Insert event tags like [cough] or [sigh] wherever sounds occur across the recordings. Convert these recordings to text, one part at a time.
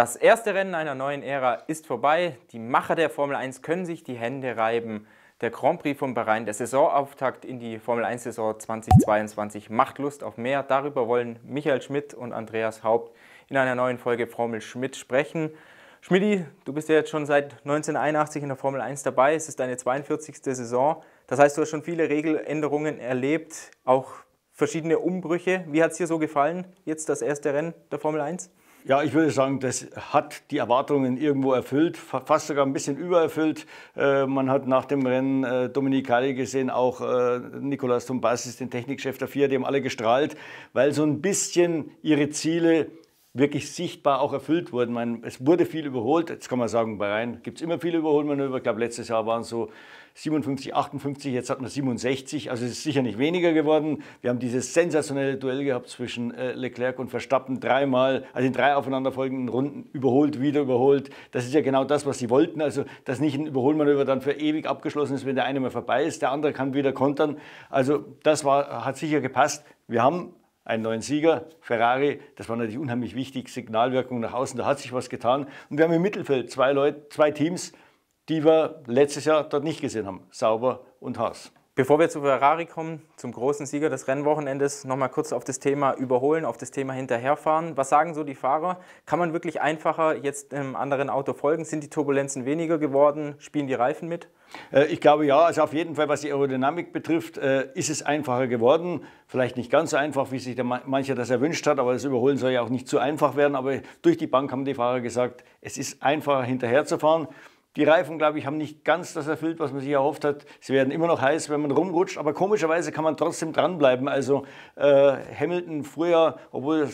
Das erste Rennen einer neuen Ära ist vorbei. Die Macher der Formel 1 können sich die Hände reiben. Der Grand Prix von Bahrain, der Saisonauftakt in die Formel 1-Saison 2022, macht Lust auf mehr. Darüber wollen Michael Schmidt und Andreas Haupt in einer neuen Folge Formel Schmidt sprechen. Schmidti, du bist ja jetzt schon seit 1981 in der Formel 1 dabei. Es ist deine 42. Saison. Das heißt, du hast schon viele Regeländerungen erlebt, auch verschiedene Umbrüche. Wie hat es dir so gefallen, jetzt das erste Rennen der Formel 1? Ja, ich würde sagen, das hat die Erwartungen irgendwo erfüllt, fast sogar ein bisschen übererfüllt. Äh, man hat nach dem Rennen äh, Dominik Kari gesehen, auch äh, Nicolas Tombasis, den Technikchef der FIA, die haben alle gestrahlt, weil so ein bisschen ihre Ziele wirklich sichtbar auch erfüllt wurden. Man, es wurde viel überholt, jetzt kann man sagen, bei Rhein gibt es immer viele Überholmanöver. Ich glaube, letztes Jahr waren es so 57, 58, jetzt hat man 67, also es ist sicher nicht weniger geworden. Wir haben dieses sensationelle Duell gehabt zwischen äh, Leclerc und Verstappen dreimal, also in drei aufeinanderfolgenden Runden überholt, wieder überholt. Das ist ja genau das, was sie wollten, also dass nicht ein Überholmanöver dann für ewig abgeschlossen ist, wenn der eine mal vorbei ist, der andere kann wieder kontern. Also das war, hat sicher gepasst. Wir haben einen neuen Sieger, Ferrari, das war natürlich unheimlich wichtig, Signalwirkung nach außen, da hat sich was getan. Und wir haben im Mittelfeld zwei, Leute, zwei Teams, die wir letztes Jahr dort nicht gesehen haben. Sauber und Haas. Bevor wir zu Ferrari kommen, zum großen Sieger des Rennwochenendes, nochmal kurz auf das Thema Überholen, auf das Thema Hinterherfahren. Was sagen so die Fahrer? Kann man wirklich einfacher jetzt einem anderen Auto folgen? Sind die Turbulenzen weniger geworden? Spielen die Reifen mit? Äh, ich glaube ja, also auf jeden Fall, was die Aerodynamik betrifft, äh, ist es einfacher geworden. Vielleicht nicht ganz so einfach, wie sich der mancher das erwünscht hat, aber das Überholen soll ja auch nicht zu einfach werden. Aber durch die Bank haben die Fahrer gesagt, es ist einfacher hinterherzufahren. Die Reifen, glaube ich, haben nicht ganz das erfüllt, was man sich erhofft hat. Sie werden immer noch heiß, wenn man rumrutscht, aber komischerweise kann man trotzdem dranbleiben. Also äh, Hamilton früher, obwohl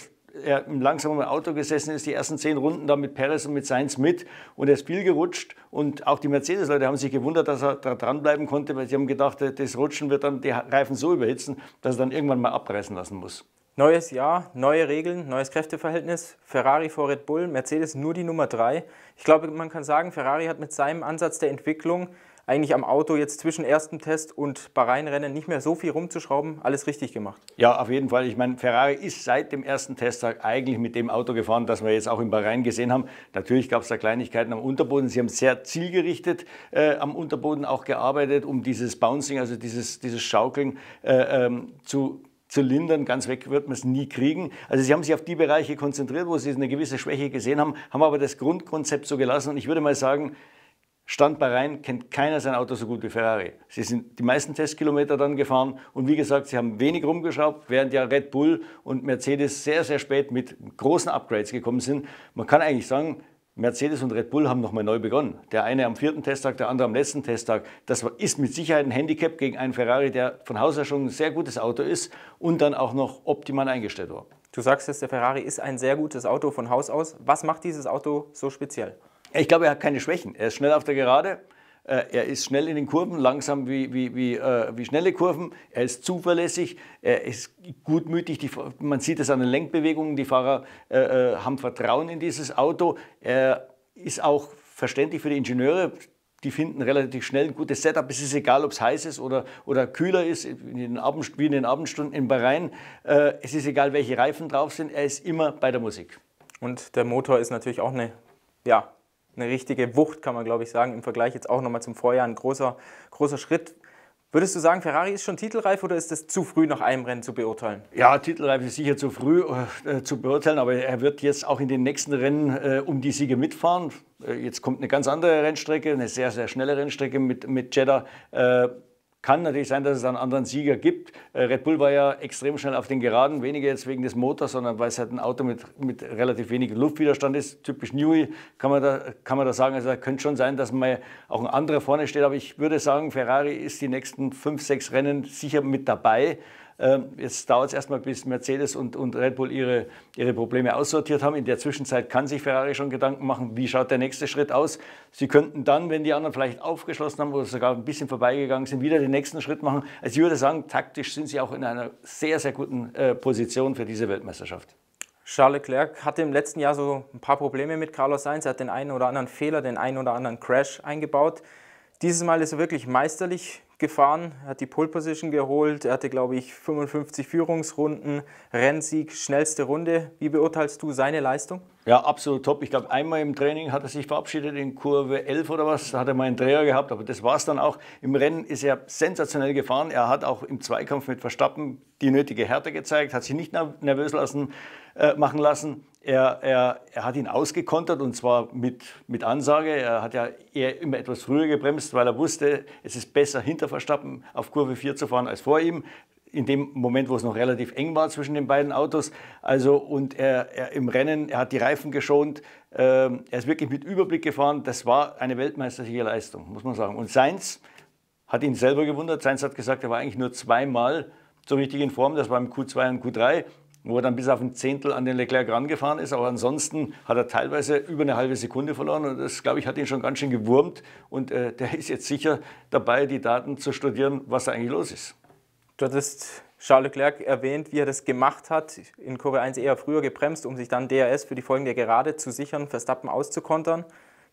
er im langsamen Auto gesessen ist, die ersten zehn Runden da mit Perez und mit Sainz mit und er ist viel gerutscht und auch die Mercedes-Leute haben sich gewundert, dass er da dranbleiben konnte, weil sie haben gedacht, das Rutschen wird dann die Reifen so überhitzen, dass er dann irgendwann mal abreißen lassen muss. Neues Jahr, neue Regeln, neues Kräfteverhältnis. Ferrari vor Red Bull, Mercedes nur die Nummer 3. Ich glaube, man kann sagen, Ferrari hat mit seinem Ansatz der Entwicklung eigentlich am Auto jetzt zwischen ersten Test und Bahrain-Rennen nicht mehr so viel rumzuschrauben, alles richtig gemacht. Ja, auf jeden Fall. Ich meine, Ferrari ist seit dem ersten Testtag halt eigentlich mit dem Auto gefahren, das wir jetzt auch in Bahrain gesehen haben. Natürlich gab es da Kleinigkeiten am Unterboden. Sie haben sehr zielgerichtet äh, am Unterboden auch gearbeitet, um dieses Bouncing, also dieses, dieses Schaukeln äh, ähm, zu zu lindern. Ganz weg wird man es nie kriegen. Also sie haben sich auf die Bereiche konzentriert, wo sie eine gewisse Schwäche gesehen haben, haben aber das Grundkonzept so gelassen. Und ich würde mal sagen, Stand bei Rhein kennt keiner sein Auto so gut wie Ferrari. Sie sind die meisten Testkilometer dann gefahren und wie gesagt, sie haben wenig rumgeschraubt, während ja Red Bull und Mercedes sehr, sehr spät mit großen Upgrades gekommen sind. Man kann eigentlich sagen, Mercedes und Red Bull haben nochmal neu begonnen. Der eine am vierten Testtag, der andere am letzten Testtag. Das ist mit Sicherheit ein Handicap gegen einen Ferrari, der von Haus aus schon ein sehr gutes Auto ist und dann auch noch optimal eingestellt war. Du sagst jetzt, der Ferrari ist ein sehr gutes Auto von Haus aus. Was macht dieses Auto so speziell? Ich glaube, er hat keine Schwächen. Er ist schnell auf der Gerade. Äh, er ist schnell in den Kurven, langsam wie, wie, wie, äh, wie schnelle Kurven, er ist zuverlässig, er ist gutmütig, die, man sieht es an den Lenkbewegungen, die Fahrer äh, äh, haben Vertrauen in dieses Auto, er ist auch verständlich für die Ingenieure, die finden relativ schnell ein gutes Setup. Es ist egal, ob es heiß ist oder, oder kühler ist, in den Abend, wie in den Abendstunden in Bahrain. Äh, es ist egal, welche Reifen drauf sind, er ist immer bei der Musik. Und der Motor ist natürlich auch eine ja, eine richtige Wucht, kann man glaube ich sagen, im Vergleich jetzt auch nochmal zum Vorjahr ein großer, großer Schritt. Würdest du sagen, Ferrari ist schon titelreif oder ist das zu früh nach einem Rennen zu beurteilen? Ja, titelreif ist sicher zu früh äh, zu beurteilen, aber er wird jetzt auch in den nächsten Rennen äh, um die Siege mitfahren. Äh, jetzt kommt eine ganz andere Rennstrecke, eine sehr, sehr schnelle Rennstrecke mit, mit Jeddah. Äh, kann natürlich sein, dass es einen anderen Sieger gibt. Äh, Red Bull war ja extrem schnell auf den Geraden, weniger jetzt wegen des Motors, sondern weil es halt ein Auto mit, mit relativ wenig Luftwiderstand ist. Typisch Newey kann man da, kann man da sagen. Also da könnte schon sein, dass mal auch ein anderer vorne steht. Aber ich würde sagen, Ferrari ist die nächsten fünf, sechs Rennen sicher mit dabei. Ähm, jetzt dauert es erstmal, bis Mercedes und, und Red Bull ihre, ihre Probleme aussortiert haben. In der Zwischenzeit kann sich Ferrari schon Gedanken machen, wie schaut der nächste Schritt aus. Sie könnten dann, wenn die anderen vielleicht aufgeschlossen haben oder sogar ein bisschen vorbeigegangen sind, wieder den nächsten Schritt machen. Also ich würde sagen, taktisch sind sie auch in einer sehr, sehr guten äh, Position für diese Weltmeisterschaft. Charles Leclerc hatte im letzten Jahr so ein paar Probleme mit Carlos Sainz. Er hat den einen oder anderen Fehler, den einen oder anderen Crash eingebaut. Dieses Mal ist er wirklich meisterlich gefahren, hat die Pole Position geholt, er hatte, glaube ich, 55 Führungsrunden, Rennsieg, schnellste Runde. Wie beurteilst du seine Leistung? Ja, absolut top. Ich glaube, einmal im Training hat er sich verabschiedet in Kurve 11 oder was, da hat er mal einen Dreher gehabt, aber das war es dann auch. Im Rennen ist er sensationell gefahren. Er hat auch im Zweikampf mit Verstappen die nötige Härte gezeigt, hat sich nicht nervös lassen, äh, machen lassen. Er, er, er, hat ihn ausgekontert und zwar mit, mit Ansage. Er hat ja eher immer etwas früher gebremst, weil er wusste, es ist besser hinter Verstappen auf Kurve 4 zu fahren als vor ihm. In dem Moment, wo es noch relativ eng war zwischen den beiden Autos. Also, und er, er im Rennen, er hat die Reifen geschont. Ähm, er ist wirklich mit Überblick gefahren. Das war eine weltmeisterliche Leistung, muss man sagen. Und Seins hat ihn selber gewundert. Seins hat gesagt, er war eigentlich nur zweimal so richtig in Form. Das war im Q2 und Q3 wo er dann bis auf ein Zehntel an den Leclerc rangefahren ist. Aber ansonsten hat er teilweise über eine halbe Sekunde verloren und das, glaube ich, hat ihn schon ganz schön gewurmt. Und äh, der ist jetzt sicher dabei, die Daten zu studieren, was da eigentlich los ist. Du hattest Charles Leclerc erwähnt, wie er das gemacht hat, in Kurve 1 eher früher gebremst, um sich dann DRS für die folgende Gerade zu sichern, Verstappen auszukontern.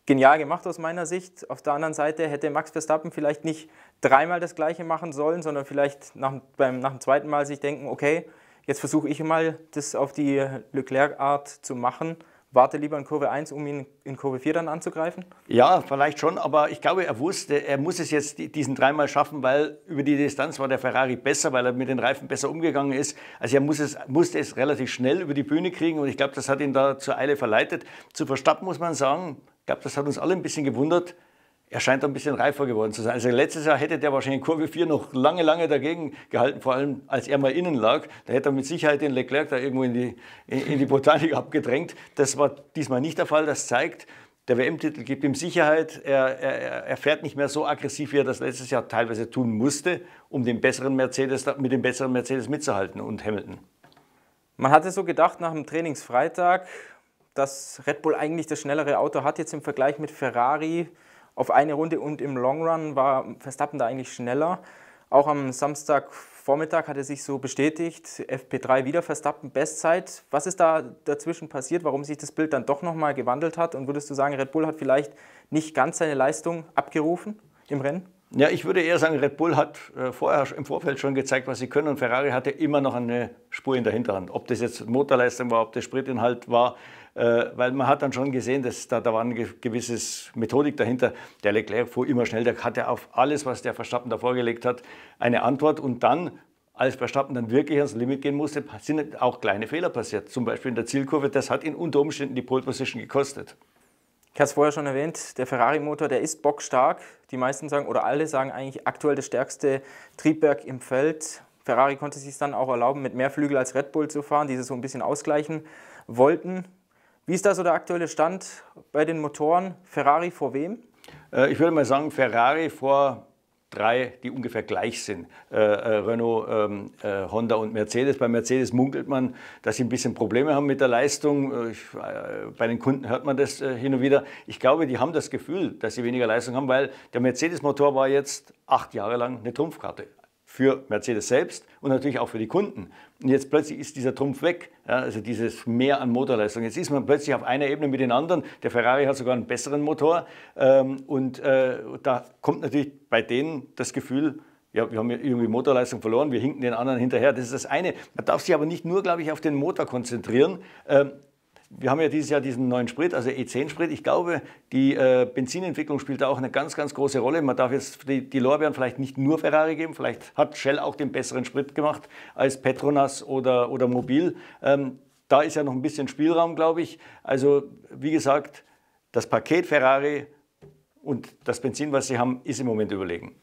Genial gemacht aus meiner Sicht. Auf der anderen Seite hätte Max Verstappen vielleicht nicht dreimal das gleiche machen sollen, sondern vielleicht nach, beim, nach dem zweiten Mal sich denken, okay, Jetzt versuche ich mal, das auf die Leclerc-Art zu machen. Warte lieber in Kurve 1, um ihn in Kurve 4 dann anzugreifen? Ja, vielleicht schon, aber ich glaube, er wusste, er muss es jetzt diesen dreimal schaffen, weil über die Distanz war der Ferrari besser, weil er mit den Reifen besser umgegangen ist. Also er muss es, musste es relativ schnell über die Bühne kriegen und ich glaube, das hat ihn da zur Eile verleitet. Zu Verstappen muss man sagen, ich glaube, das hat uns alle ein bisschen gewundert, er scheint ein bisschen reifer geworden zu sein. Also letztes Jahr hätte der wahrscheinlich Kurve 4 noch lange, lange dagegen gehalten, vor allem als er mal innen lag. Da hätte er mit Sicherheit den Leclerc da irgendwo in die, in die Botanik [laughs] abgedrängt. Das war diesmal nicht der Fall. Das zeigt, der WM-Titel gibt ihm Sicherheit. Er, er, er, fährt nicht mehr so aggressiv, wie er das letztes Jahr teilweise tun musste, um den besseren Mercedes, mit dem besseren Mercedes mitzuhalten und Hamilton. Man hatte so gedacht nach dem Trainingsfreitag, dass Red Bull eigentlich das schnellere Auto hat jetzt im Vergleich mit Ferrari auf eine Runde und im Long Run war Verstappen da eigentlich schneller. Auch am Samstagvormittag hat er sich so bestätigt, FP3 wieder Verstappen Bestzeit. Was ist da dazwischen passiert, warum sich das Bild dann doch nochmal gewandelt hat? Und würdest du sagen, Red Bull hat vielleicht nicht ganz seine Leistung abgerufen im Rennen? Ja, ich würde eher sagen, Red Bull hat äh, vorher im Vorfeld schon gezeigt, was sie können und Ferrari hatte immer noch eine Spur in der Hinterhand. Ob das jetzt Motorleistung war, ob das Spritinhalt war, äh, weil man hat dann schon gesehen, dass da, da war eine gewisse Methodik dahinter. Der Leclerc fuhr immer schnell, der hatte auf alles, was der Verstappen da vorgelegt hat, eine Antwort und dann als Verstappen dann wirklich ans Limit gehen musste, sind auch kleine Fehler passiert. Zum Beispiel in der Zielkurve, das hat ihn unter Umständen die Pole Position gekostet. Ich hatte es vorher schon erwähnt, der Ferrari-Motor, der ist bockstark. Die meisten sagen, oder alle sagen eigentlich aktuell das stärkste Triebwerk im Feld. Ferrari konnte es sich dann auch erlauben, mit mehr Flügel als Red Bull zu fahren, die sie so ein bisschen ausgleichen wollten. Wie ist da so der aktuelle Stand bei den Motoren? Ferrari vor wem? Äh, ich würde mal sagen, Ferrari vor drei, die ungefähr gleich sind. Äh, äh Renault, ähm, äh, Honda und Mercedes. Bei Mercedes munkelt man, dass sie ein bisschen Probleme haben mit der Leistung. Äh, ich, äh, bei den Kunden hört man das äh, hin und wieder. Ich glaube, die haben das Gefühl, dass sie weniger Leistung haben, weil der Mercedes-Motor war jetzt acht Jahre lang eine Trumpfkarte für Mercedes selbst und natürlich auch für die Kunden. Und jetzt plötzlich ist dieser Trumpf weg, ja, also dieses Mehr an Motorleistung. Jetzt ist man plötzlich auf einer Ebene mit den anderen. Der Ferrari hat sogar einen besseren Motor ähm, und äh, da kommt natürlich bei denen das Gefühl, ja, wir haben ja irgendwie Motorleistung verloren, wir hinken den anderen hinterher. Das ist das eine. Man darf sich aber nicht nur, glaube ich, auf den Motor konzentrieren. Ähm, wir haben ja dieses Jahr diesen neuen Sprit, also E10-Sprit. Ich glaube, die äh, Benzinentwicklung spielt da auch eine ganz, ganz große Rolle. Man darf jetzt die, die Lorbeeren vielleicht nicht nur Ferrari geben. Vielleicht hat Shell auch den besseren Sprit gemacht als Petronas oder, oder Mobil. Ähm, da ist ja noch ein bisschen Spielraum, glaube ich. Also, wie gesagt, das Paket Ferrari und das Benzin, was sie haben, ist im Moment überlegen.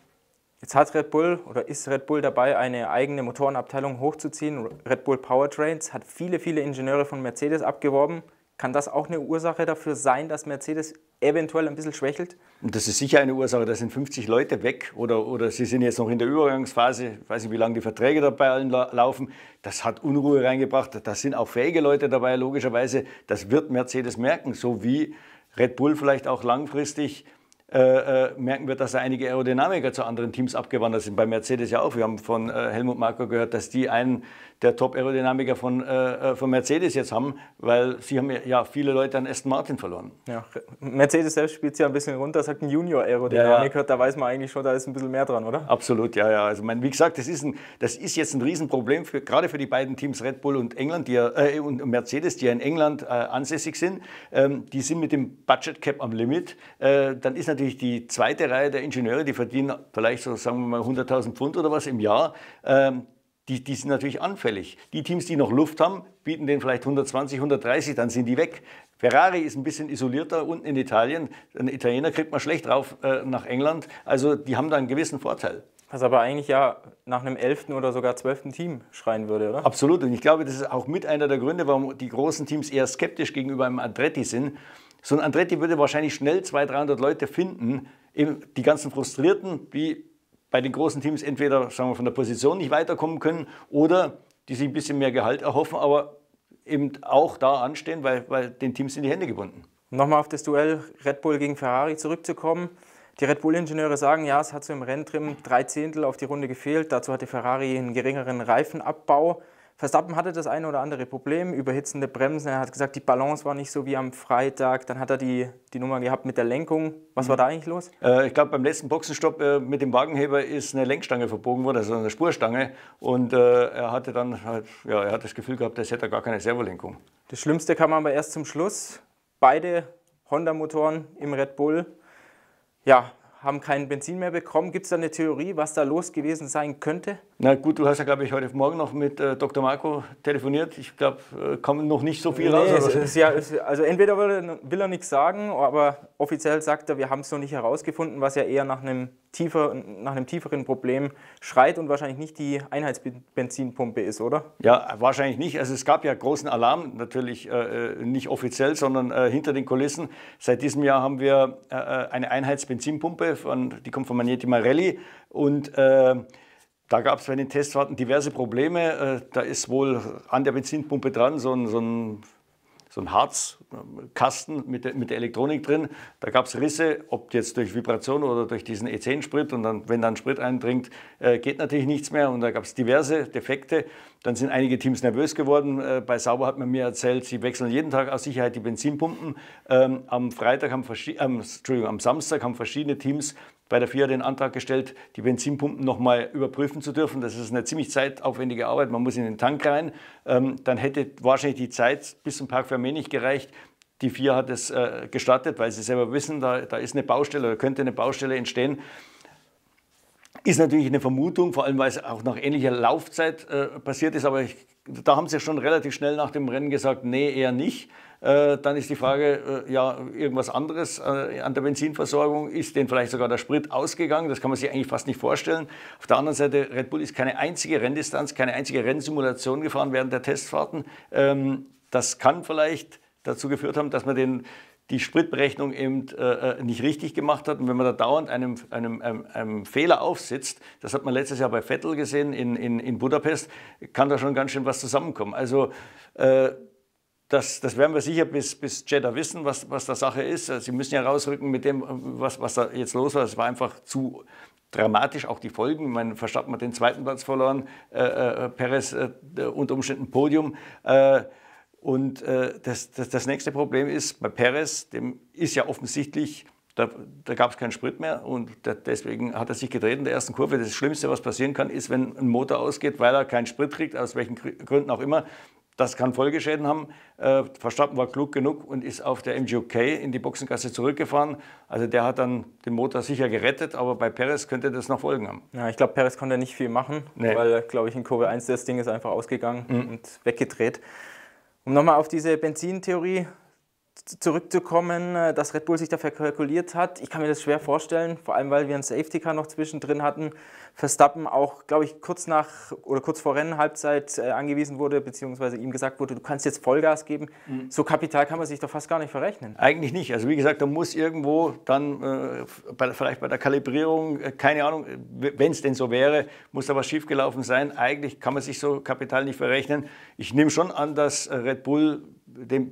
Jetzt hat Red Bull oder ist Red Bull dabei, eine eigene Motorenabteilung hochzuziehen. Red Bull Powertrains hat viele, viele Ingenieure von Mercedes abgeworben. Kann das auch eine Ursache dafür sein, dass Mercedes eventuell ein bisschen schwächelt? Das ist sicher eine Ursache. Da sind 50 Leute weg oder, oder sie sind jetzt noch in der Übergangsphase. Ich weiß nicht, wie lange die Verträge dabei allen laufen. Das hat Unruhe reingebracht. Da sind auch fähige Leute dabei, logischerweise. Das wird Mercedes merken, so wie Red Bull vielleicht auch langfristig äh, äh, merken wir, dass einige Aerodynamiker zu anderen Teams abgewandert sind. Bei Mercedes ja auch. Wir haben von äh, Helmut Marko gehört, dass die einen der Top-Aerodynamiker von, äh, äh von Mercedes jetzt haben, weil sie haben ja viele Leute an Aston Martin verloren. Ja. Mercedes selbst spielt ja ein bisschen runter, sagt ein Junior-Aerodynamiker, ja, ja. da weiß man eigentlich schon, da ist ein bisschen mehr dran, oder? Absolut, ja, ja. Also mein, wie gesagt, das ist, ein, das ist jetzt ein Riesenproblem, für, gerade für die beiden Teams Red Bull und England die äh, und Mercedes, die ja in England ansässig sind. Ähm, die sind mit dem Budget Cap am Limit. dann ist natürlich natürlich die zweite Reihe der Ingenieure, die verdienen vielleicht so, sagen wir mal, 100.000 Pfund oder was im Jahr. Ähm, die, die, sind natürlich anfällig. Die Teams, die noch Luft haben, bieten denen vielleicht 120, 130, dann sind die weg. Ferrari ist ein bisschen isolierter unten in Italien. Ein Italiener kriegt man schlecht drauf äh, nach England. Also die haben da einen gewissen Vorteil. Was aber eigentlich ja nach einem elften oder sogar zwölften Team schreien würde, oder? Absolut. Und ich glaube, das ist auch mit einer der Gründe, warum die großen Teams eher skeptisch gegenüber einem Andretti sind. So ein Andretti würde wahrscheinlich schnell 200, 300 Leute finden, eben die ganzen Frustrierten, die bei den großen Teams entweder sagen wir, von der Position nicht weiterkommen können oder die sich ein bisschen mehr Gehalt erhoffen, aber eben auch da anstehen, weil, weil den Teams in die Hände gebunden. Nochmal auf das Duell Red Bull gegen Ferrari zurückzukommen. Die Red Bull-Ingenieure sagen, ja, es hat so im Renntrim drei Zehntel auf die Runde gefehlt. Dazu hatte Ferrari einen geringeren Reifenabbau. Verstappen hatte das eine oder andere Problem, überhitzende Bremsen. Er hat gesagt, die Balance war nicht so wie am Freitag. Dann hat er die, die Nummer gehabt mit der Lenkung. Was mhm. war da eigentlich los? Äh, ich glaube, beim letzten Boxenstopp äh, mit dem Wagenheber ist eine Lenkstange verbogen worden, also eine Spurstange. Und äh, er hatte dann halt, ja, er hat das Gefühl gehabt, er hätte er gar keine Servolenkung. Das Schlimmste kam aber erst zum Schluss. Beide Honda-Motoren im Red Bull. Ja, haben keinen Benzin mehr bekommen. Gibt es da eine Theorie, was da los gewesen sein könnte? Na gut, du hast ja, glaube ich, heute Morgen noch mit äh, Dr. Marco telefoniert. Ich glaube, äh, kommen noch nicht so viel nee, raus. Es, es, ja, es, also entweder will er, will er nichts sagen, aber offiziell sagt er, wir haben es noch nicht herausgefunden, was ja eher nach einem tiefer, nach einem tieferen Problem schreit und wahrscheinlich nicht die Einheitsbenzinpumpe ist, oder? Ja, wahrscheinlich nicht. Also es gab ja großen Alarm, natürlich äh, äh nicht offiziell, sondern äh, hinter den Kulissen. Seit diesem Jahr haben wir äh, äh eine Einheitsbenzinpumpe, von, die kommt von Magneti Marelli und äh, da gab es bei den Testfahrten diverse Probleme. Da ist wohl an der Benzinpumpe dran so ein, so ein so ein Harzkasten mit, der, mit der Elektronik drin. Da gab es Risse, ob jetzt durch Vibration oder durch diesen E10-Sprit. Und dann, wenn dann Sprit eindringt, äh, geht natürlich nichts mehr. Und da gab es diverse Defekte. Dann sind einige Teams nervös geworden. Äh, bei Sauber hat man mir erzählt, sie wechseln jeden Tag aus Sicherheit die Benzinpumpen. Ähm, am Freitag haben ähm, Entschuldigung, am Samstag haben verschiedene Teams bei der FIA den Antrag gestellt, die Benzinpumpen nochmal überprüfen zu dürfen. Das ist eine ziemlich zeitaufwendige Arbeit. Man muss in den Tank rein. Ähm, dann hätte wahrscheinlich die Zeit bis zum Park Vermeer nicht gereicht. Die FIA hat es äh, gestattet, weil sie selber wissen, da, da ist eine Baustelle oder könnte eine Baustelle entstehen. Ist natürlich eine Vermutung, vor allem weil es auch nach ähnlicher Laufzeit äh, passiert ist, aber ich, da haben sie schon relativ schnell nach dem Rennen gesagt, nee, eher nicht. Äh, dann ist die Frage, äh, ja, irgendwas anderes äh, an der Benzinversorgung, ist denen vielleicht sogar der Sprit ausgegangen, das kann man sich eigentlich fast nicht vorstellen. Auf der anderen Seite, Red Bull ist keine einzige Renndistanz, keine einzige Rennsimulation gefahren während der Testfahrten. Ähm, das kann vielleicht dazu geführt haben, dass man den die Spritberechnung eben äh, äh, nicht richtig gemacht hat. Und wenn man da dauernd einem, einem, einem, einem, Fehler aufsitzt, das hat man letztes Jahr bei Vettel gesehen in, in, in Budapest, kann da schon ganz schön was zusammenkommen. Also äh, das, das werden wir sicher bis, bis Jeddah wissen, was, was da Sache ist. Also, Sie müssen ja rausrücken mit dem, was, was da jetzt los war. Es war einfach zu dramatisch, auch die Folgen. Ich meine, Verstappen hat den zweiten Platz verloren, äh, äh Perez äh, unter Umständen Podium. Und äh, das, das, das, nächste Problem ist, bei Perez, dem ist ja offensichtlich, da, da gab es keinen Sprit mehr und da, deswegen hat er sich gedreht in der ersten Kurve. Das Schlimmste, was passieren kann, ist, wenn ein Motor ausgeht, weil er keinen Sprit kriegt, aus welchen Gründen auch immer. Das kann Folgeschäden haben. Äh, Verstappen war klug genug und ist auf der MGUK in die Boxengasse zurückgefahren. Also der hat dann den Motor sicher gerettet, aber bei Perez könnte das noch Folgen haben. Ja, ich glaube, Perez konnte nicht viel machen, nee. weil, glaube ich, in Kurve 1 das Ding ist einfach ausgegangen mhm. und weggedreht. Um nochmal auf diese Benzintheorie zurückzukommen, äh, dass Red Bull sich dafür kalkuliert hat. Ich kann mir das schwer vorstellen, vor allem weil wir einen Safety Car noch zwischendrin hatten. Verstappen auch, glaube ich, kurz nach oder kurz vor Rennenhalbzeit äh, angewiesen wurde, beziehungsweise ihm gesagt wurde, du kannst jetzt Vollgas geben. Mhm. So Kapital kann man sich doch fast gar nicht verrechnen. Eigentlich nicht. Also wie gesagt, da muss irgendwo dann äh, bei, vielleicht bei der Kalibrierung, äh, keine Ahnung, wenn es denn so wäre, muss da was schiefgelaufen sein. Eigentlich kann man sich so Kapital nicht verrechnen. Ich nehme schon an, dass Red Bull dem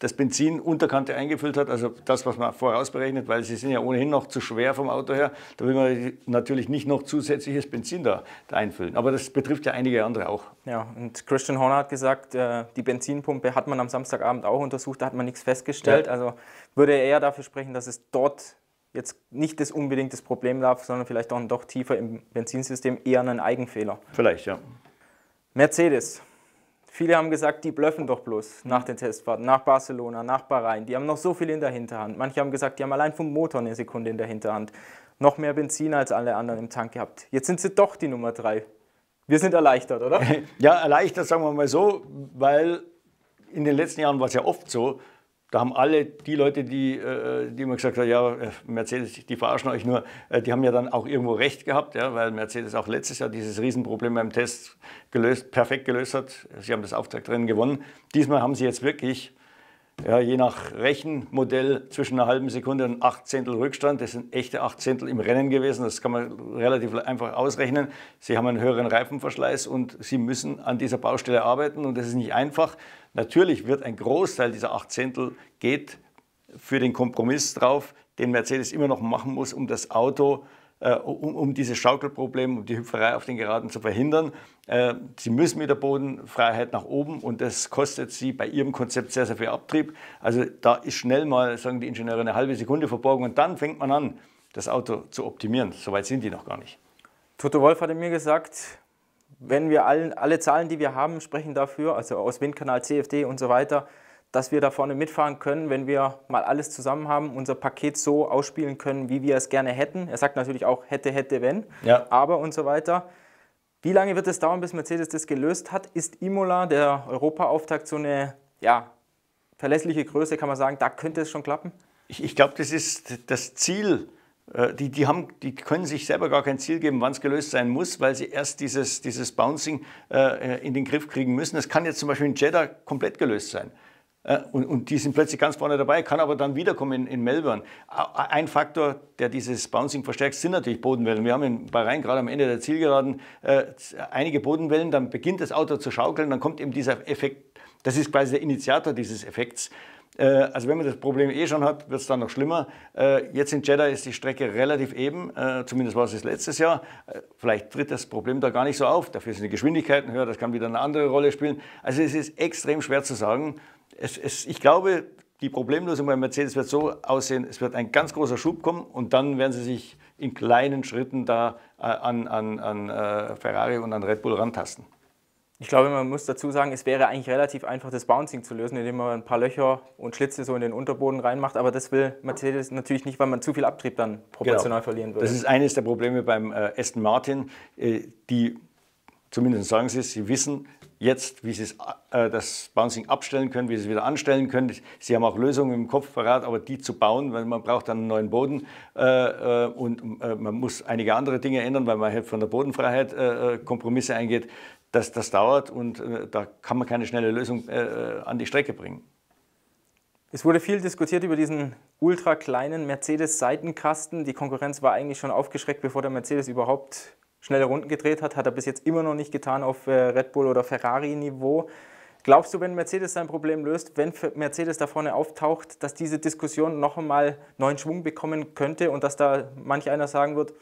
das Benzin unterkante eingefüllt hat, also das, was man vorausberechnet, weil sie sind ja ohnehin noch zu schwer vom Auto her, da will man natürlich nicht noch zusätzliches Benzin da, da einfüllen. Aber das betrifft ja einige andere auch. Ja, und Christian Horner hat gesagt, äh, die Benzinpumpe hat man am Samstagabend auch untersucht, da hat man nichts festgestellt. Ja. Also würde er eher dafür sprechen, dass es dort jetzt nicht das unbedingt das Problem lag, sondern vielleicht auch doch tiefer im Benzinsystem eher ein Eigenfehler. Vielleicht, ja. Mercedes, Viele haben gesagt, die blöffen doch bloß nach den Testfahrten, nach Barcelona, nach Bahrain. Die haben noch so viel in der Hinterhand. Manche haben gesagt, die haben allein vom Motor eine Sekunde in der Hinterhand. Noch mehr Benzin als alle anderen im Tank gehabt. Jetzt sind sie doch die Nummer drei. Wir sind erleichtert, oder? [laughs] ja, erleichtert, sagen wir mal so, weil in den letzten Jahren war es ja oft so, da haben alle die Leute, die, äh, die immer gesagt haben, ja, äh, Mercedes, die verarschen euch nur, äh, die haben ja dann auch irgendwo recht gehabt, ja, weil Mercedes auch letztes Jahr dieses Riesenproblem beim Test gelöst, perfekt gelöst hat. Sie haben das Auftrag drin gewonnen. Diesmal haben sie jetzt wirklich ja, je nach Rechenmodell zwischen einer halben Sekunde und einem Achtzehntel Rückstand. Das sind echte Achtzehntel im Rennen gewesen. Das kann man relativ einfach ausrechnen. Sie haben einen höheren Reifenverschleiß und Sie müssen an dieser Baustelle arbeiten und das ist nicht einfach. Natürlich wird ein Großteil dieser Achtzehntel geht für den Kompromiss drauf, den Mercedes immer noch machen muss, um das Auto zu äh, um, um dieses Schaukelproblem, um die Hüpferei auf den Geraden zu verhindern. Äh, Sie müssen mit der Bodenfreiheit nach oben und das kostet Sie bei Ihrem Konzept sehr, sehr viel Abtrieb. Also da ist schnell mal, sagen die Ingenieure, eine halbe Sekunde verborgen und dann fängt man an, das Auto zu optimieren. Soweit sind die noch gar nicht. Toto Wolf hatte mir gesagt, wenn wir allen, alle Zahlen, die wir haben, sprechen dafür, also aus Windkanal, CFD und so weiter, dass wir da vorne mitfahren können, wenn wir mal alles zusammen haben, unser Paket so ausspielen können, wie wir es gerne hätten. Er sagt natürlich auch hätte, hätte, wenn, ja. aber und so weiter. Wie lange wird es dauern, bis Mercedes das gelöst hat? Ist Imola, der Europaauftakt, so eine ja, verlässliche Größe, kann man sagen, da könnte es schon klappen? Ich, ich glaube, das ist das Ziel. Äh, die, die, haben, die können sich selber gar kein Ziel geben, wann es gelöst sein muss, weil sie erst dieses, dieses Bouncing äh, in den Griff kriegen müssen. Das kann jetzt zum Beispiel in Jeddah komplett gelöst sein. Äh, und, und, die sind plötzlich ganz vorne dabei, kann aber dann wiederkommen in, in Melbourne. Äh, äh, ein Faktor, der dieses Bouncing verstärkt, sind natürlich Bodenwellen. Wir haben in Bahrain gerade am Ende der Zielgeraden äh, einige Bodenwellen, dann beginnt das Auto zu schaukeln, dann kommt eben dieser Effekt, das ist quasi der Initiator dieses Effekts. Äh, also wenn man das Problem eh schon hat, wird es dann noch schlimmer. Äh, jetzt in Jeddah ist die Strecke relativ eben, zumindest war es letztes Jahr. Vielleicht tritt das Problem da gar nicht so auf, dafür sind die Geschwindigkeiten höher, das kann wieder eine andere Rolle spielen. Also es ist extrem schwer zu sagen, es, es, ich glaube, die Problemlösung bei Mercedes wird so aussehen, es wird ein ganz großer Schub kommen und dann werden sie sich in kleinen Schritten da äh, an, an, an äh, Ferrari und an Red Bull rantasten. Ich glaube, man muss dazu sagen, es wäre eigentlich relativ einfach, das Bouncing zu lösen, indem man ein paar Löcher und Schlitze so in den Unterboden reinmacht. Aber das will Mercedes natürlich nicht, weil man zu viel Abtrieb dann genau. proportional genau. verlieren würde. Das ist eines der Probleme beim äh, Aston Martin. die, zumindest sagen sie es, sie wissen, jetzt, wie sie äh, das Bouncing abstellen können, wie sie es wieder anstellen können. Sie haben auch Lösungen im Kopf parat, aber die zu bauen, weil man braucht dann einen neuen Boden äh, äh und äh, man muss einige andere Dinge ändern, weil man halt von der Bodenfreiheit Kompromisse eingeht, dass das dauert und da kann man keine schnelle Lösung an die Strecke bringen. Es wurde viel diskutiert über diesen ultra kleinen Mercedes-Seitenkasten. Die Konkurrenz war eigentlich schon aufgeschreckt, bevor der Mercedes überhaupt schnelle Runden gedreht hat, hat er bis jetzt immer noch nicht getan auf äh, Red Bull oder Ferrari-Niveau. Glaubst du, wenn Mercedes sein Problem löst, wenn Mercedes da vorne auftaucht, dass diese Diskussion noch einmal neuen Schwung bekommen könnte und dass da manch einer sagen wird,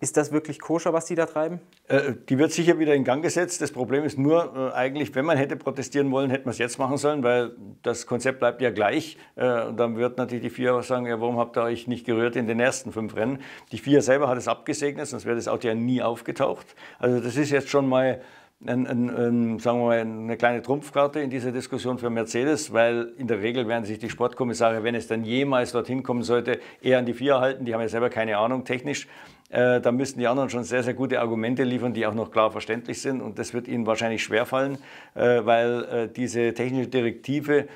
ist das wirklich koscher, was die da treiben? Äh, die wird sicher wieder in Gang gesetzt. Das Problem ist nur äh, eigentlich, wenn man hätte protestieren wollen, hätte man es jetzt machen sollen, weil das Konzept bleibt ja gleich. Äh, und dann wird natürlich die FIA sagen, ja, warum habt ihr euch nicht gerührt in den ersten fünf Rennen? Die FIA selber hat es abgesegnet, sonst wäre das Auto ja nie aufgetaucht. Also das ist jetzt schon mal ein, ein, ein, sagen wir mal, eine kleine Trumpfkarte in dieser Diskussion für Mercedes, weil in der Regel werden sich die Sportkommissare, wenn es dann jemals dorthin kommen sollte, eher an die Vier halten. Die haben ja selber keine Ahnung technisch. Äh, da müssten die anderen schon sehr, sehr gute Argumente liefern, die auch noch klar verständlich sind. Und das wird ihnen wahrscheinlich schwerfallen, äh, weil äh, diese technische Direktive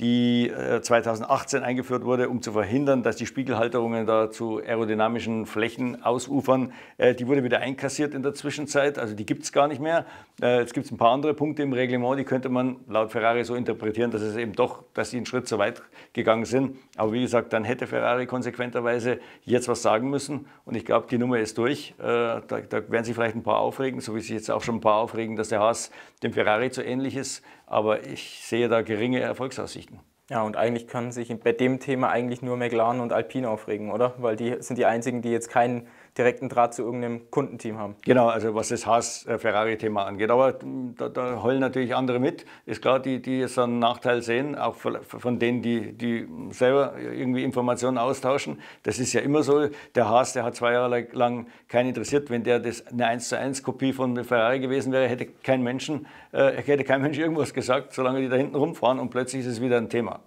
die 2018 äh, eingeführt wurde, um zu verhindern, dass die Spiegelhalterungen da zu aerodynamischen Flächen ausufern. Äh, die wurde wieder einkassiert in der Zwischenzeit, also die gibt es gar nicht mehr. Äh, jetzt gibt es ein paar andere Punkte im Reglement, die könnte man laut Ferrari so interpretieren, dass es eben doch, dass sie einen Schritt zu weit gegangen sind. Aber wie gesagt, dann hätte Ferrari konsequenterweise jetzt was sagen müssen und ich glaube, die Nummer ist durch. Da, da werden sich vielleicht ein paar aufregen, so wie sich jetzt auch schon ein paar aufregen, dass der Haas dem Ferrari zu ähnlich ist. Aber ich sehe da geringe Erfolgsaussichten. Ja, und eigentlich können sich bei dem Thema eigentlich nur McLaren und Alpine aufregen, oder? Weil die sind die einzigen, die jetzt keinen direkten Draht zu irgendeinem Kundenteam haben. Genau, also was das Haas-Ferrari-Thema äh, angeht. Aber da, da, heulen natürlich andere mit. Ist klar, die, die jetzt einen Nachteil sehen, auch von denen, die, die selber irgendwie Informationen austauschen. Das ist ja immer so. Der Haas, der hat zwei Jahre lang keinen interessiert. Wenn der das eine 1 zu 1 Kopie von Ferrari gewesen wäre, hätte kein, Menschen, äh, hätte kein Mensch irgendwas gesagt, solange die da hinten rumfahren und plötzlich ist es wieder ein Thema.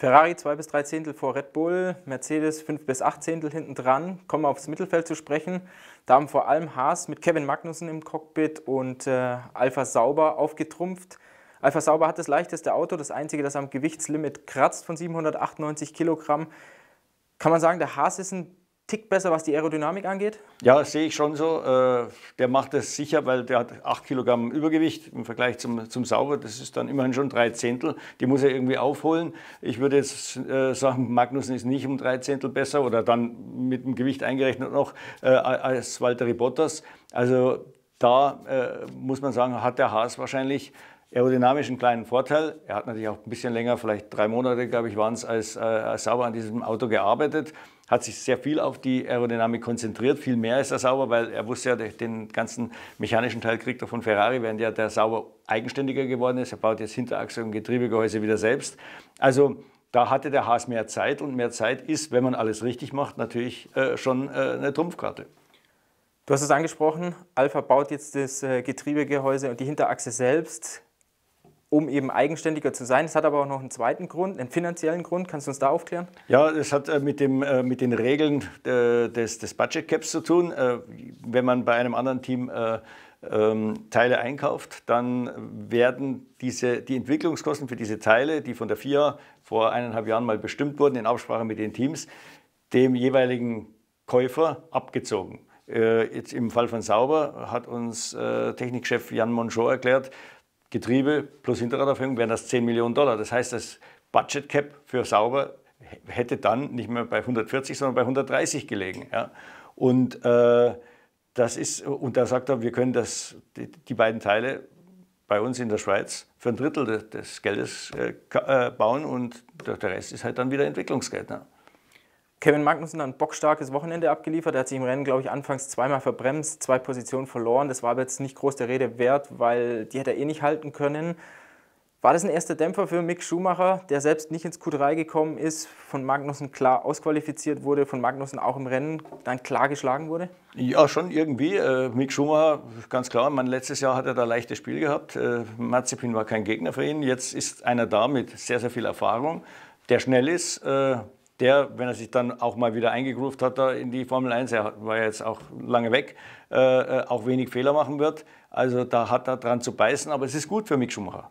Ferrari 2 bis 3 Zehntel vor Red Bull, Mercedes 5 bis 8 Zehntel hinten dran, kommen wir aufs Mittelfeld zu sprechen. Da haben vor allem Haas mit Kevin Magnussen im Cockpit und äh, Alpha Sauber aufgetrumpft. Alpha Sauber hat das leichteste Auto, das einzige, das am Gewichtslimit kratzt von 798 Kilogramm. Kann man sagen, der Haas ist ein Tick besser, was die Aerodynamik angeht? Ja, sehe ich schon so. Äh, der macht das sicher, weil der hat 8 Kilogramm Übergewicht im Vergleich zum, zum Sauber. Das ist dann immerhin schon drei Zehntel. Die muss er irgendwie aufholen. Ich würde jetzt äh, sagen, Magnussen ist nicht um drei Zehntel besser oder dann mit dem Gewicht eingerechnet noch äh, als Walter Bottas. Also da muss man sagen, hat der Haas wahrscheinlich aerodynamisch einen kleinen Vorteil. Er hat natürlich auch ein bisschen länger, vielleicht drei Monate, glaube ich, waren es, als, als Sauber an diesem Auto gearbeitet hat sich sehr viel auf die Aerodynamik konzentriert. Viel mehr ist er Sauber, weil er wusste ja, den ganzen mechanischen Teil kriegt er von Ferrari, während ja der Sauber eigenständiger geworden ist. Er baut jetzt Hinterachse und Getriebegehäuse wieder selbst. Also da hatte der Haas mehr Zeit und mehr Zeit ist, wenn man alles richtig macht, natürlich äh, schon äh, eine Trumpfkarte. Du hast es angesprochen, Alpha baut jetzt das äh, Getriebegehäuse und die Hinterachse selbst um eben eigenständiger zu sein. Es hat aber auch noch einen zweiten Grund, einen finanziellen Grund. Kannst du uns da aufklären? Ja, das hat äh, mit, dem, äh, mit den Regeln äh, des, des Budget Caps zu tun. Wenn man bei einem anderen Team ähm, Teile einkauft, dann werden diese, die Entwicklungskosten für diese Teile, die von der FIA vor eineinhalb Jahren mal bestimmt wurden, in Absprache mit den Teams, dem jeweiligen Käufer abgezogen. Jetzt im Fall von Sauber hat uns Technikchef Jan Monchot erklärt, Getriebe plus Hinterradaufhängung wären das 10 Millionen Dollar. Das heißt, das Budget Cap für Sauber hätte dann nicht mehr bei 140, sondern bei 130 gelegen. Ja. Und, äh, das ist, und da sagt er, wir können das, die, die, beiden Teile bei uns in der Schweiz für ein Drittel des, des Geldes äh, äh bauen und der, Rest ist halt dann wieder Entwicklungsgeld. Ne. Kevin Magnussen hat ein bockstarkes Wochenende abgeliefert. Er hat sich im Rennen, glaube ich, anfangs zweimal verbremst, zwei Positionen verloren. Das war aber jetzt nicht groß der Rede wert, weil die hätte er eh nicht halten können. War das ein erster Dämpfer für Mick Schumacher, der selbst nicht ins Q3 gekommen ist, von Magnussen klar ausqualifiziert wurde, von Magnussen auch im Rennen dann klar geschlagen wurde? Ja, schon irgendwie. Äh, Mick Schumacher, ganz klar, man, letztes Jahr hat er da leichtes Spiel gehabt. Äh, Mazepin war kein Gegner für ihn. Jetzt ist einer da mit sehr, sehr viel Erfahrung, der schnell ist, äh, der, wenn er sich dann auch mal wieder eingegroovt hat in die Formel 1, er war ja jetzt auch lange weg, äh, äh, auch wenig Fehler machen wird. Also da hat er dran zu beißen, aber es ist gut für Mick Schumacher,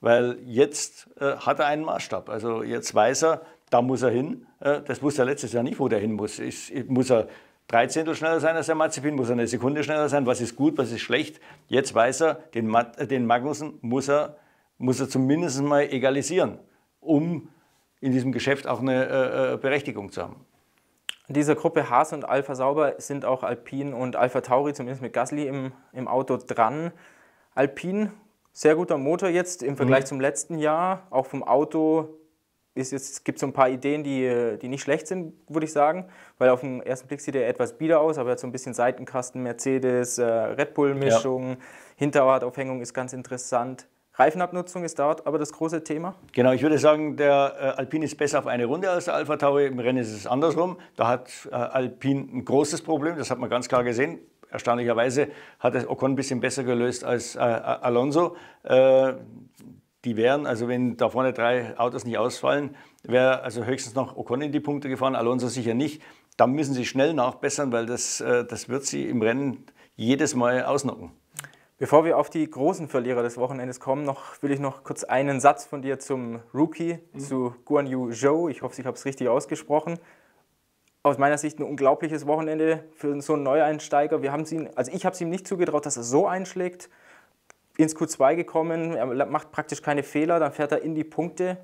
weil jetzt äh, hat er einen Maßstab. Also jetzt weiß er, da muss er hin. Äh, das wusste er letztes Jahr nicht, wo der hin muss. Ist, muss er drei Zehntel schneller sein als der Mazepin, muss er eine Sekunde schneller sein. Was ist gut, was ist schlecht? Jetzt weiß er, den, Mat äh, den Magnussen muss er, muss er zumindest mal egalisieren, um in diesem Geschäft auch eine äh, äh, Berechtigung zu haben. In dieser Gruppe Haas und Alpha Sauber sind auch Alpine und Alpha Tauri, zumindest mit Gasly, im, im Auto dran. Alpine, sehr guter Motor jetzt im Vergleich mhm. zum letzten Jahr. Auch vom Auto gibt es so ein paar Ideen, die, die nicht schlecht sind, würde ich sagen. Weil auf den ersten Blick sieht er etwas bieder aus, aber er hat so ein bisschen Seitenkasten, Mercedes, äh, Red Bull-Mischung, ja. Hinterradaufhängung ist ganz interessant. Reifenabnutzung ist dort aber das große Thema? Genau, ich würde sagen, der äh, Alpin ist besser auf eine Runde als der Alpha Tauri. Im Rennen ist es andersrum. Da hat äh, Alpin ein großes Problem, das hat man ganz klar gesehen. Erstaunlicherweise hat es Ocon ein bisschen besser gelöst als äh, Alonso. Äh, die wären, also wenn da vorne drei Autos nicht ausfallen, wäre also höchstens noch Ocon in die Punkte gefahren, Alonso sicher nicht. Da müssen sie schnell nachbessern, weil das, äh, das wird sie im Rennen jedes Mal ausnocken. Bevor wir auf die großen Verlierer des Wochenendes kommen, noch, will ich noch kurz einen Satz von dir zum Rookie, mhm. zu Guan Yu Zhou. Ich hoffe, ich habe es richtig ausgesprochen. Aus meiner Sicht ein unglaubliches Wochenende für so einen Neueinsteiger. Wir ihn, also ich habe es ihm nicht zugetraut, dass er so einschlägt. Ins Q2 gekommen, er macht praktisch keine Fehler, dann fährt er in die Punkte.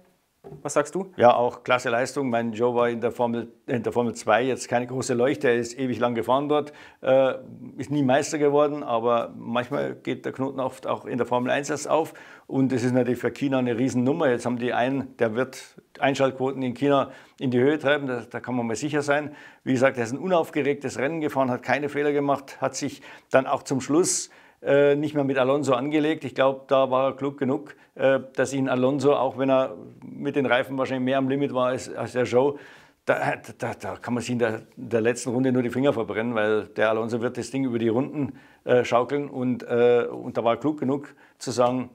Was sagst du? Ja, auch klasse Leistung. Mein Joe war in der Formel, in der Formel 2 jetzt keine große Leuchte. Er ist ewig lang gefahren dort, äh, ist nie Meister geworden, aber manchmal geht der Knoten oft auch in der Formel 1 erst auf. Und das ist natürlich für China eine Riesennummer. Jetzt haben die einen, der wird Einschaltquoten in China in die Höhe treiben, da, da kann man mal sicher sein. Wie gesagt, er ist ein unaufgeregtes Rennen gefahren, hat keine Fehler gemacht, hat sich dann auch zum Schluss äh, nicht mehr mit Alonso angelegt. Ich glaube, da war er klug genug, äh, dass ihn Alonso, auch wenn er mit den Reifen wahrscheinlich mehr am Limit war als, als der Joe, da, da, da, kann man sich in der, der, letzten Runde nur die Finger verbrennen, weil der Alonso wird das Ding über die Runden äh, schaukeln und, äh, und da war er klug genug zu sagen,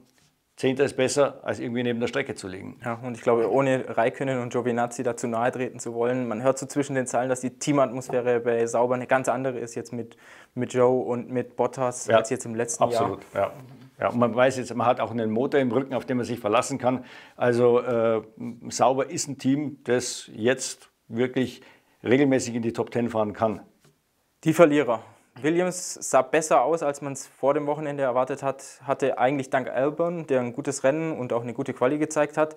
Zehnter ist besser, als irgendwie neben der Strecke zu liegen. Ja, und ich glaube, ohne Raikönnen und Giovinazzi dazu nahe treten zu wollen, man hört so zwischen den Zeilen, dass die Teamatmosphäre bei Sauber eine ganz andere ist jetzt mit, mit Joe und mit Bottas ja, als jetzt im letzten absolut, Jahr. Absolut, ja. ja. Und man weiß jetzt, man hat auch einen Motor im Rücken, auf den man sich verlassen kann. Also äh, Sauber ist ein Team, das jetzt wirklich regelmäßig in die Top Ten fahren kann. Die Verlierer Williams sah besser aus, als man es vor dem Wochenende erwartet hat. Hatte eigentlich dank Albon, der ein gutes Rennen und auch eine gute Quali gezeigt hat.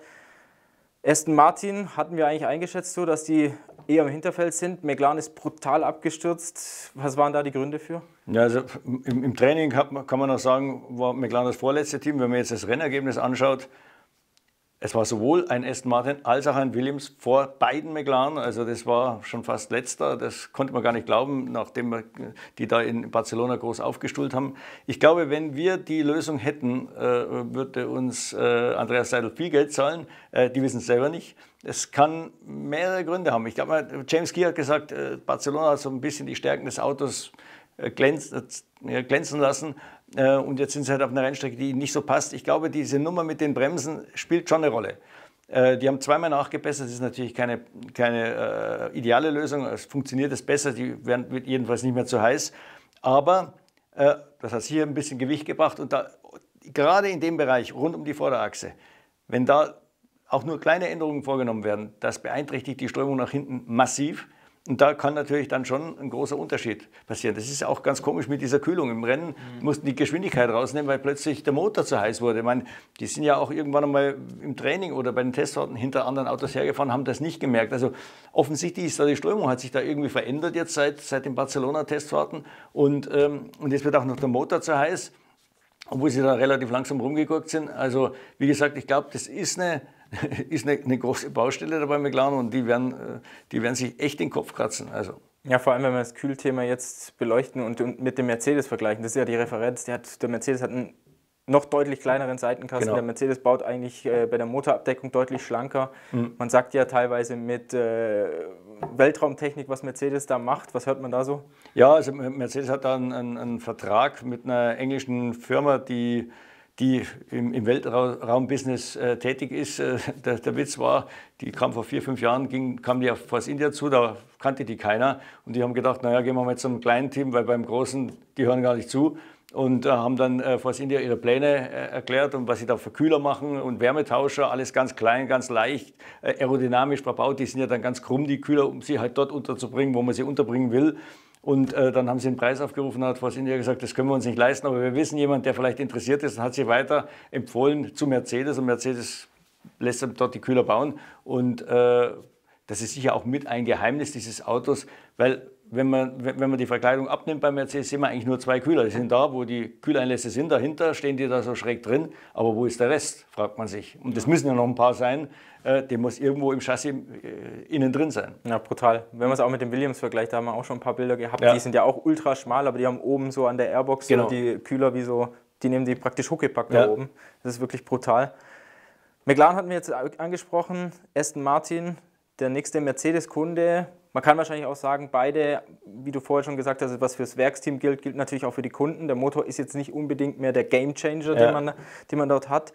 Aston Martin hatten wir eigentlich eingeschätzt, so dass die eher im Hinterfeld sind. McLaren ist brutal abgestürzt. Was waren da die Gründe für? Ja, also im, im Training hat, kann man noch sagen, war McLaren das vorletzte Team. Wenn man jetzt das Rennergebnis anschaut, es war sowohl ein Aston Martin als auch ein Williams vor beiden McLaren. Also das war schon fast letzter. Das konnte man gar nicht glauben, nachdem wir die da in Barcelona groß aufgestuhlt haben. Ich glaube, wenn wir die Lösung hätten, äh, würde uns äh, Andreas Seidel viel Geld zahlen. Äh, die wissen es selber nicht. Es kann mehrere Gründe haben. Ich glaube, James Key hat gesagt, Barcelona hat so ein bisschen die Stärken des Autos glänzt, glänzen lassen. Äh, und jetzt sind sie halt auf einer Rennstrecke, die ihnen nicht so passt. Ich glaube, diese Nummer mit den Bremsen spielt schon eine Rolle. Äh, die haben zweimal nachgebessert, das ist natürlich keine, keine äh, ideale Lösung, es funktioniert es besser, die werden, wird jedenfalls nicht mehr zu heiß. Aber äh, das hat hier ein bisschen Gewicht gebracht und da, gerade in dem Bereich rund um die Vorderachse, wenn da auch nur kleine Änderungen vorgenommen werden, das beeinträchtigt die Strömung nach hinten massiv und da kann natürlich dann schon ein großer Unterschied passieren. Das ist auch ganz komisch mit dieser Kühlung. Im Rennen mhm. mussten die Geschwindigkeit rausnehmen, weil plötzlich der Motor zu heiß wurde. Ich meine, die sind ja auch irgendwann einmal im Training oder bei den Testfahrten hinter anderen Autos hergefahren, haben das nicht gemerkt. Also offensichtlich ist da die Strömung, hat sich da irgendwie verändert jetzt seit, seit den Barcelona-Testfahrten. Und, ähm, und jetzt wird auch noch der Motor zu heiß, obwohl sie da relativ langsam rumgeguckt sind. Also wie gesagt, ich glaube, das ist eine [laughs] ist eine, eine, große Baustelle dabei McLaren und die werden, äh, die werden sich echt den Kopf kratzen. Also. Ja, vor allem, wenn wir das Kühlthema jetzt beleuchten und, und mit dem Mercedes vergleichen. Das ist ja die Referenz. Hat, der Mercedes hat einen noch deutlich kleineren Seitenkasten. Genau. Der Mercedes baut eigentlich äh, bei der Motorabdeckung deutlich schlanker. Mhm. Man sagt ja teilweise mit äh, Weltraumtechnik, was Mercedes da macht. Was hört man da so? Ja, also Mercedes hat da einen, einen, einen Vertrag mit einer englischen Firma, die die im, im Weltraumbusiness äh, tätig ist. Äh, [laughs] der, der, Witz war, die kam vor vier, fünf Jahren, ging, kam die auf Force India zu, da kannte die keiner. Und die haben gedacht, naja, gehen wir mal zum kleinen Team, weil beim großen, die hören gar nicht zu. Und äh, haben dann äh, Force India ihre Pläne äh, erklärt und was sie da für Kühler machen und Wärmetauscher, alles ganz klein, ganz leicht, äh, aerodynamisch verbaut. Die sind ja dann ganz krumm, die Kühler, um sie halt dort unterzubringen, wo man sie unterbringen will. Und äh, dann haben sie den Preis aufgerufen, hat Forsinia gesagt, das können wir uns nicht leisten, aber wir wissen jemand, der vielleicht interessiert ist, und hat sie weiter empfohlen zu Mercedes und Mercedes lässt dort die Kühler bauen und äh, das ist sicher auch mit ein Geheimnis dieses Autos, weil wenn man, wenn man die Verkleidung abnimmt bei Mercedes, sehen wir eigentlich nur zwei Kühler. Die sind da, wo die Kühleinlässe sind, dahinter stehen die da so schräg drin. Aber wo ist der Rest, fragt man sich. Und das müssen ja noch ein paar sein. Äh, der muss irgendwo im Chassis äh, innen drin sein. Ja, brutal. Wenn man es auch mit dem Williams vergleicht, da haben wir auch schon ein paar Bilder gehabt. Ja. Die sind ja auch ultra schmal, aber die haben oben so an der Airbox genau. die Kühler wie so, die nehmen die praktisch Huckepack ja. da oben. Das ist wirklich brutal. McLaren hatten wir jetzt angesprochen, Aston Martin, der nächste Mercedes-Kunde, man kann wahrscheinlich auch sagen, beide, wie du vorher schon gesagt hast, was für das Werksteam gilt, gilt natürlich auch für die Kunden. Der Motor ist jetzt nicht unbedingt mehr der Gamechanger, ja. den, man, den man dort hat.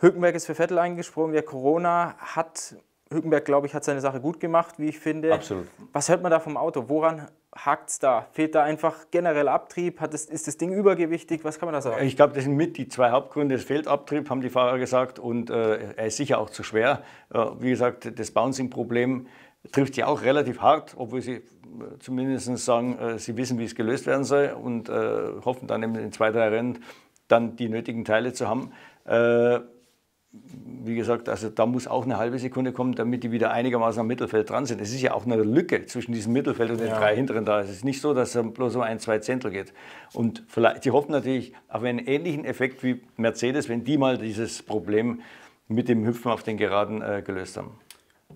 Hülkenberg ist für Vettel eingesprungen. Der Corona hat, Hülkenberg, glaube ich, hat seine Sache gut gemacht, wie ich finde. Absolut. Was hört man da vom Auto? Woran hakt es da? Fehlt da einfach generell Abtrieb? Hat das, ist das Ding übergewichtig? Was kann man da sagen? Ich glaube, das sind mit die zwei Hauptgründe. Es fehlt Abtrieb, haben die Fahrer gesagt, und äh, er ist sicher auch zu schwer. Äh, wie gesagt, das Bouncing-Problem trifft sie auch relativ hart, obwohl sie äh, zumindest sagen, äh, sie wissen, wie es gelöst werden soll und äh, hoffen dann eben in zwei, drei Rennen dann die nötigen Teile zu haben. Wie gesagt, also da muss auch eine halbe Sekunde kommen, damit die wieder einigermaßen am Mittelfeld dran sind. Es ist ja auch eine Lücke zwischen diesem Mittelfeld und den ja. drei hinteren da. Es ist nicht so, dass es bloß um ein, zwei Zehntel geht. Und vielleicht, die hoffen natürlich auf einen ähnlichen Effekt wie Mercedes, wenn die mal dieses Problem mit dem Hüpfen auf den Geraden äh, gelöst haben.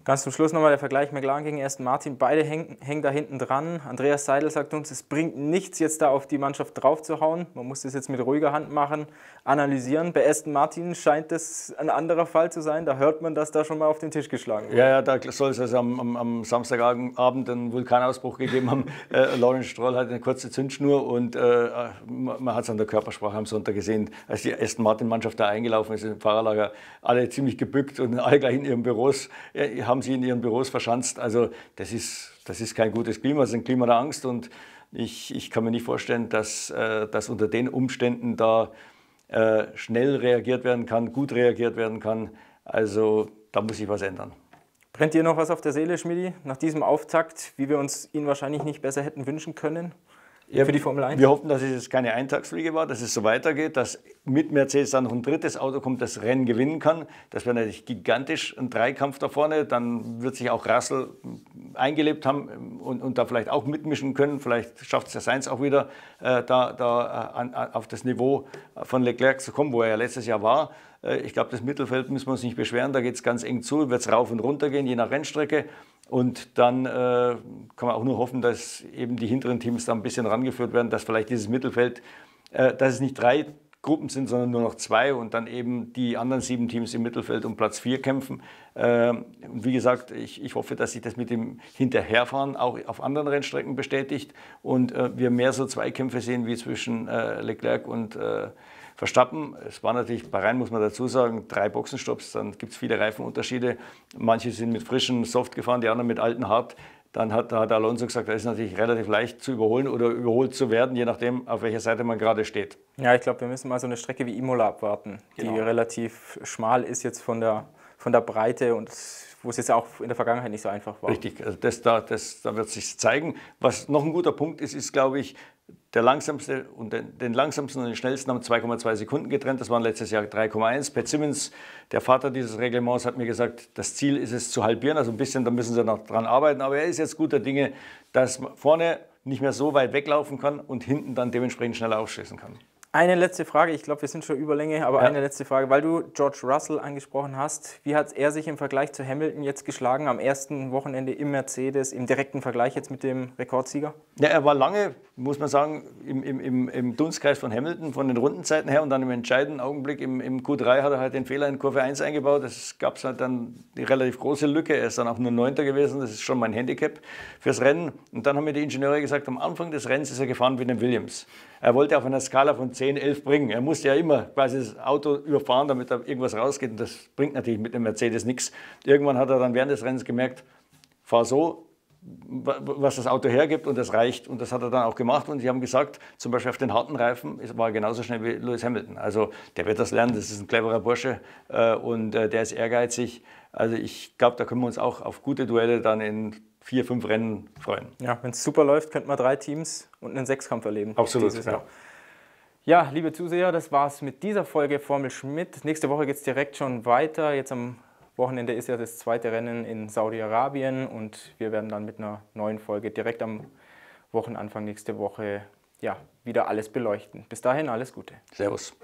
Ganz zum Schluss nochmal der Vergleich McLaren gegen Aston Martin. Beide hängen, hängen da hinten dran. Andreas Seidel sagt uns, es bringt nichts, jetzt da auf die Mannschaft draufzuhauen. Man muss das jetzt mit ruhiger Hand machen, analysieren. Bei Aston Martin scheint das ein anderer Fall zu sein. Da hört man, dass da schon mal auf den Tisch geschlagen wurde. Ja, ja da soll es also am, am, am, Samstagabend einen Vulkanausbruch gegeben haben. [laughs] äh, Lawrence Stroll hat eine kurze Zündschnur und äh, äh man hat es an der Körpersprache am Sonntag gesehen, als die Aston Martin-Mannschaft da eingelaufen ist im Fahrerlager. Alle ziemlich gebückt und alle gleich in ihren Büros äh, haben haben sich in ihren Büros verschanzt. Also das ist, das ist kein gutes Klima, das ist ein Klima der Angst und ich, ich kann mir nicht vorstellen, dass, äh, dass unter den Umständen da äh, schnell reagiert werden kann, gut reagiert werden kann. Also da muss sich was ändern. Brennt dir noch was auf der Seele, Schmidi, nach diesem Auftakt, wie wir uns ihn wahrscheinlich nicht besser hätten wünschen können? ja, für die Formel 1? Wir hoffen, dass es jetzt keine Eintagsfliege war, dass es so weitergeht, dass mit Mercedes dann noch ein drittes Auto kommt, das Rennen gewinnen kann. Das wäre natürlich gigantisch, ein Dreikampf da vorne. Dann wird sich auch Russell eingelebt haben und, und da vielleicht auch mitmischen können. Vielleicht schafft es der Sainz auch wieder, äh, da, da äh, an, auf das Niveau von Leclerc zu kommen, wo er ja letztes Jahr war. Äh, ich glaube, das Mittelfeld müssen wir uns nicht beschweren, da geht es ganz eng zu, wird es rauf und runter gehen, je nach Rennstrecke. Und dann äh, kann man auch nur hoffen, dass eben die hinteren Teams da ein bisschen rangeführt werden, dass vielleicht dieses Mittelfeld, äh, dass es nicht drei Gruppen sind, sondern nur noch zwei und dann eben die anderen sieben Teams im Mittelfeld um Platz vier kämpfen. Ähm, und wie gesagt, ich, ich hoffe, dass sich das mit dem Hinterherfahren auch auf anderen Rennstrecken bestätigt und äh, wir mehr so Zweikämpfe sehen wie zwischen äh, Leclerc und äh, Verstappen, es war natürlich, bei Rhein muss man dazu sagen, drei Boxenstopps, dann gibt es viele Reifenunterschiede. Manche sind mit frischen Soft gefahren, die anderen mit alten Hard. Dann hat, hat Alonso gesagt, da ist natürlich relativ leicht zu überholen oder überholt zu werden, je nachdem, auf welcher Seite man gerade steht. Ja, ich glaube, wir müssen mal so eine Strecke wie Imola abwarten, genau. die relativ schmal ist jetzt von der, von der Breite und wo es jetzt auch in der Vergangenheit nicht so einfach war. Richtig, also das, da, das, da wird sich zeigen. Was noch ein guter Punkt ist, ist, glaube ich, der langsamste und den, den langsamsten und den schnellsten haben 2,2 Sekunden getrennt. Das waren letztes Jahr 3,1. Pat Simmons, der Vater dieses Reglements, hat mir gesagt, das Ziel ist es zu halbieren. Also ein bisschen, da müssen sie noch dran arbeiten. Aber er ist jetzt guter Dinge, dass man vorne nicht mehr so weit weglaufen kann und hinten dann dementsprechend schneller aufschießen kann. Eine letzte Frage, ich glaube, wir sind schon über Länge, aber ja. eine letzte Frage, weil du George Russell angesprochen hast. Wie hat er sich im Vergleich zu Hamilton jetzt geschlagen am ersten Wochenende im Mercedes, im direkten Vergleich jetzt mit dem Rekordsieger? Ja, er war lange, muss man sagen, im, im, im Dunstkreis von Hamilton, von den Rundenzeiten her und dann im entscheidenden Augenblick im, im Q3 hat er halt den Fehler in Kurve 1 eingebaut. Das gab es halt dann die relativ große Lücke. Er ist dann auch nur Neunter gewesen, das ist schon mein Handicap fürs Rennen. Und dann haben mir die Ingenieure gesagt, am Anfang des Rennens ist er gefahren wie den Williams er wollte auf einer Skala von 10, 11 bringen. Er musste ja immer quasi das Auto überfahren, damit da irgendwas rausgeht. Und das bringt natürlich mit dem Mercedes nichts. Irgendwann hat er dann während des Rennens gemerkt, fahr so, was das Auto hergibt und das reicht. Und das hat er dann auch gemacht. Und sie haben gesagt, zum Beispiel auf den harten Reifen war er genauso schnell wie Lewis Hamilton. Also der wird das lernen, das ist ein cleverer Bursche äh, und äh, der ist ehrgeizig. Also ich glaube, da können wir uns auch auf gute Duelle dann in vier, fünf Rennen freuen. Ja, wenn es super läuft, könnte man drei Teams und einen Sechskampf erleben. Absolut. Ja. ja, liebe Zuseher, das war es mit dieser Folge Formel Schmidt. Nächste Woche geht es direkt schon weiter. Jetzt am Wochenende ist ja das zweite Rennen in Saudi-Arabien und wir werden dann mit einer neuen Folge direkt am Wochenanfang nächste Woche ja, wieder alles beleuchten. Bis dahin alles Gute. Servus.